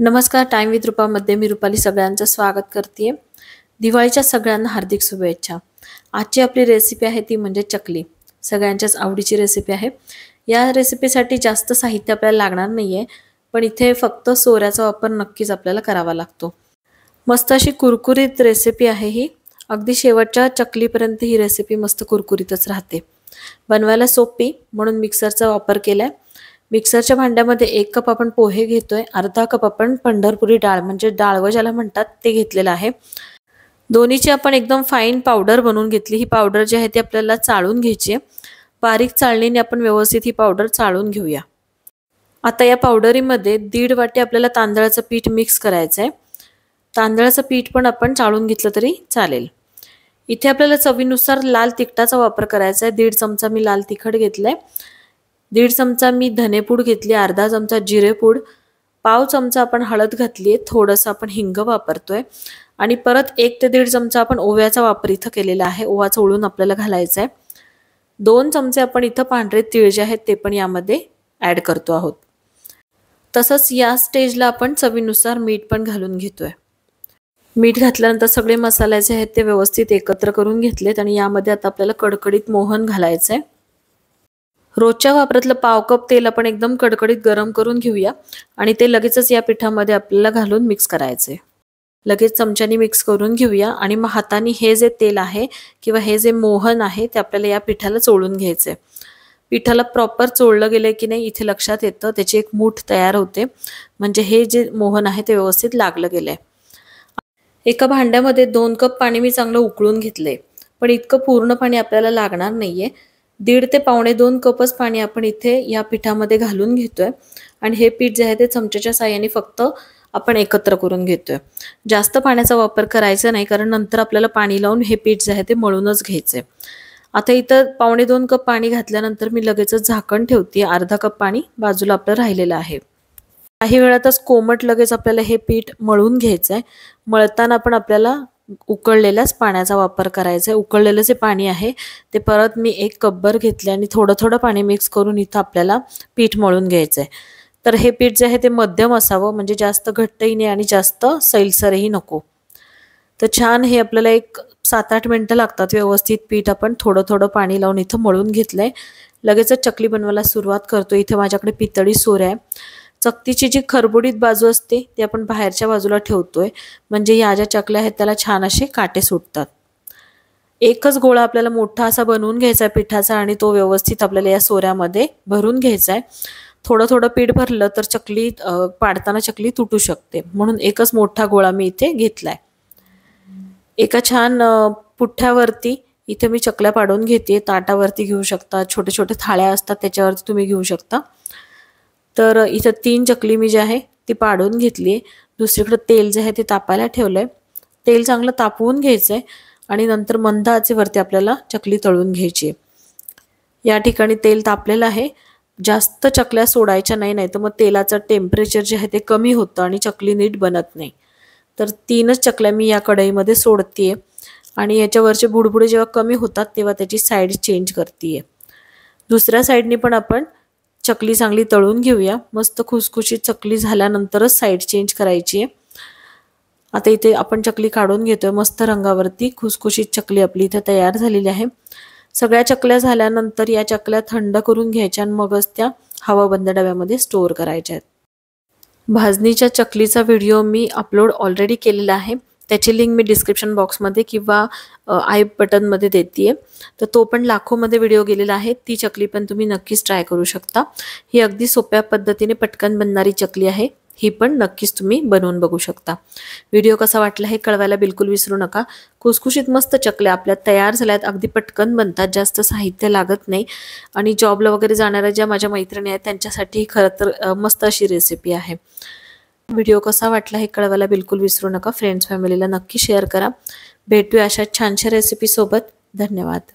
नमस्कार time with रूपामध्ये मी रुपाली सगळ्यांचं स्वागत करते दिवाळीच्या सगळ्यांना हार्दिक शुभेच्छा आजची आपली रेसिपी आहे ती म्हणजे चकली सगळ्यांच्याच आवडीची रेसिपी आहे या रेसिपीसाठी जास्त साहित्य आपल्याला लागणार नाही आहे पण इथे फक्त सोऱ्याचा वापर नक्कीच आपल्याला करावा लागतो मस्त अशी कुरकुरीत रेसिपी आहे ही अगदी शेवटच्या चकलीपर्यंत ही रेसिपी मस्त कुरकुरीतच राहते बनवायला सोपी म्हणून मिक्सरचा वापर केला आहे मिक्सरच्या भांड्यामध्ये एक कप आपण पोहे घेतोय अर्धा कप आपण पंढरपुरी डाळ म्हणजे डाळवं ज्याला म्हणतात ते घेतलेलं आहे दोन्हीची आपण एकदम फाईन पावडर बनवून घेतली ही पावडर जी आहे ती आपल्याला चाळून घ्यायची आहे बारीक चाळणीने आपण व्यवस्थित ही पावडर चाळून घेऊया आता या पावडरीमध्ये दीड वाटी आपल्याला तांदळाचं पीठ मिक्स करायचं आहे तांदळाचं पीठ पण आपण चाळून घेतलं तरी चालेल इथे आपल्याला चवीनुसार लाल तिखटाचा वापर करायचा आहे दीड चमचा मी लाल तिखट घेतलं आहे दीड चमचा मी धनेपूड घेतली अर्धा चमचा जिरेपूड पाव चमचा आपण हळद घातली आहे थोडंसं आपण हिंग वापरतोय आणि परत एक ते दीड चमचा आपण ओव्याचा वापर इथं केलेला आहे ओवा चोळून आपल्याला घालायचा आहे दोन चमचे आपण इथं पांढरे तीळ जे आहेत ते पण यामध्ये ॲड करतो आहोत तसंच या स्टेजला आपण चवीनुसार मीठ पण घालून घेतोय मीठ घातल्यानंतर सगळे मसाले जे आहेत ते व्यवस्थित एकत्र करून घेतलेत आणि यामध्ये आता आपल्याला कडकडीत मोहन घालायचं आहे रोजच्या वापरातलं पाव कप तेल आपण एकदम कडकडीत गरम करून घेऊया आणि ते लगेचच या पिठामध्ये आपल्याला घालून मिक्स करायचे लगेच चमच्यानी मिक्स करून घेऊया आणि मग हाताने हे जे तेल आहे किंवा हे जे मोहन आहे ते आपल्याला या पिठाला चोळून घ्यायचे पिठाला प्रॉपर चोळलं गेलं की नाही इथे लक्षात येतं त्याची एक मूठ तयार होते म्हणजे हे जे मोहन आहे ते व्यवस्थित लागलं गेलंय एका भांड्यामध्ये दोन कप पाणी मी चांगलं उकळून घेतले पण इतकं पूर्ण पाणी आपल्याला लागणार नाहीये दीड ते पावणे दोन कपच पाणी आपण इथे या पिठामध्ये घालून घेतोय आणि हे पीठ जे आहे ते चमच्याच्या साह्याने फक्त आपण एकत्र करून घेतोय जास्त पाण्याचा वापर करायचा नाही कारण नंतर आपल्याला पाणी लावून हे पीठ जे आहे ते मळूनच घ्यायचंय आता इथं पावणे दोन कप पाणी घातल्यानंतर मी लगेचच झाकण ठेवते अर्धा कप पाणी बाजूला आपलं राहिलेलं आहे काही वेळातच कोमट लगेच आपल्याला हे पीठ मळून घ्यायचं आहे मळताना पण आपल्याला उकळलेल्याच पाण्याचा वापर करायचा आहे उकळलेलं जे पाणी आहे ते परत मी एक कब्बर घेतले आणि थोडं थोडं पाणी मिक्स करून इथं आपल्याला पीठ मळून घ्यायचं आहे तर हे पीठ जे आहे ते मध्यम असावं म्हणजे जास्त घट्टही नाही आणि जास्त सैलसरही नको तर छान हे आपल्याला एक सात आठ मिनटं लागतात व्यवस्थित पीठ आपण थोडं थोडं पाणी लावून इथं मळून घेतलं आहे लगेचच चकली बनवायला सुरुवात करतो इथे माझ्याकडे पितळी सोर आहे चकतीची जी खरबुडीत बाजू असते ती आपण बाहेरच्या बाजूला ठेवतोय म्हणजे या ज्या चकल्या आहेत त्याला छान असे काटे सुटतात एकच गोळा आपल्याला मोठा असा बनवून घ्यायचा आहे पिठाचा आणि तो व्यवस्थित आपल्याला या सोऱ्यामध्ये भरून घ्यायचा आहे थोडं थोडं पीठ भरलं तर चकली पाडताना चकली तुटू शकते म्हणून एकच मोठा गोळा मी इथे घेतलाय एका छान पुठ्ठ्यावरती इथे मी चकल्या पाडून घेते ताटावरती घेऊ शकता छोटे छोटे थाळ्या असतात त्याच्यावरती तुम्ही घेऊ शकता तर इथं तीन चकली मी जी आहे ती पाडून घेतली आहे दुसरीकडं तेल जे आहे ते तापायला ठेवलं आहे तेल चांगलं तापवून घ्यायचं आहे आणि नंतर मंद वरती आपल्याला चकली तळून घ्यायची आहे या ठिकाणी तेल तापलेलं आहे जास्त चकल्या सोडायच्या नाही नाही तर मग तेलाचं टेम्परेचर जे आहे ते कमी होतं आणि चकली नीट बनत नाही तर तीनच चकल्या मी या कढईमध्ये सोडते आहे आणि याच्यावरचे बुडबुडे जेव्हा कमी होतात तेव्हा त्याची साईड चेंज करते आहे दुसऱ्या साईडनी पण आपण चकली चांगली तळून घेऊया मस्त खुसखुशीत चकली झाल्यानंतरच साईड चेंज करायची आहे आता इथे आपण चकली काढून घेतोय मस्त रंगावरती खुसखुशीत चकली आपली इथे तयार झालेली आहे सगळ्या चकल्या झाल्यानंतर या चकल्या थंड करून घ्यायच्या आणि मगच त्या हवाबंद डब्यामध्ये स्टोअर करायच्या आहेत भाजणीच्या चकलीचा व्हिडिओ मी अपलोड ऑलरेडी केलेला आहे त्याची लिंक मी डिस्क्रिप्शन बॉक्समध्ये किंवा आय बटनमध्ये देते आहे तर तो पण लाखोमध्ये व्हिडिओ गेलेला आहे ती चकली पण तुम्ही नक्कीच ट्राय करू शकता ही अगदी सोप्या पद्धतीने पटकन बनणारी चकली आहे ही पण नक्कीच तुम्ही बनवून बघू शकता व्हिडिओ कसा वाटला हे कळवायला बिलकुल विसरू नका खुसखुशीत मस्त चकल्या आपल्या तयार झाल्यात अगदी पटकन बनतात जास्त साहित्य लागत नाही आणि जॉबला वगैरे जाणाऱ्या ज्या माझ्या मैत्रिणी आहेत त्यांच्यासाठी खरं तर मस्त अशी रेसिपी आहे व्हिडिओ कसा वाटला हे कळवायला बिलकुल विसरू नका फ्रेंड्स फॅमिलीला नक्की शेअर करा भेटूया अशा छानशा रेसिपीसोबत धन्यवाद